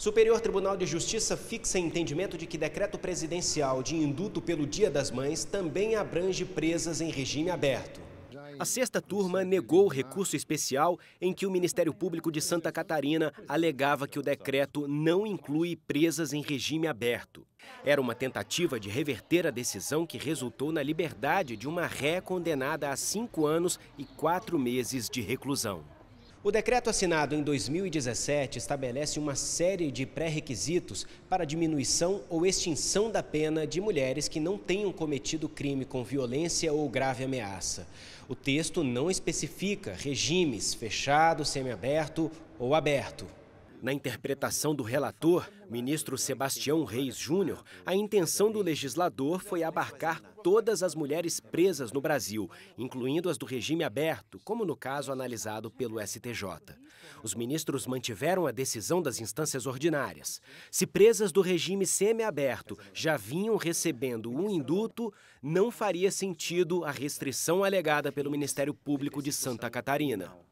Superior Tribunal de Justiça fixa entendimento de que decreto presidencial de induto pelo Dia das Mães também abrange presas em regime aberto. A sexta turma negou o recurso especial em que o Ministério Público de Santa Catarina alegava que o decreto não inclui presas em regime aberto. Era uma tentativa de reverter a decisão que resultou na liberdade de uma ré condenada a cinco anos e quatro meses de reclusão. O decreto assinado em 2017 estabelece uma série de pré-requisitos para diminuição ou extinção da pena de mulheres que não tenham cometido crime com violência ou grave ameaça. O texto não especifica regimes fechado, semiaberto ou aberto. Na interpretação do relator, ministro Sebastião Reis Júnior, a intenção do legislador foi abarcar todas as mulheres presas no Brasil, incluindo as do regime aberto, como no caso analisado pelo STJ. Os ministros mantiveram a decisão das instâncias ordinárias. Se presas do regime semiaberto já vinham recebendo um induto, não faria sentido a restrição alegada pelo Ministério Público de Santa Catarina.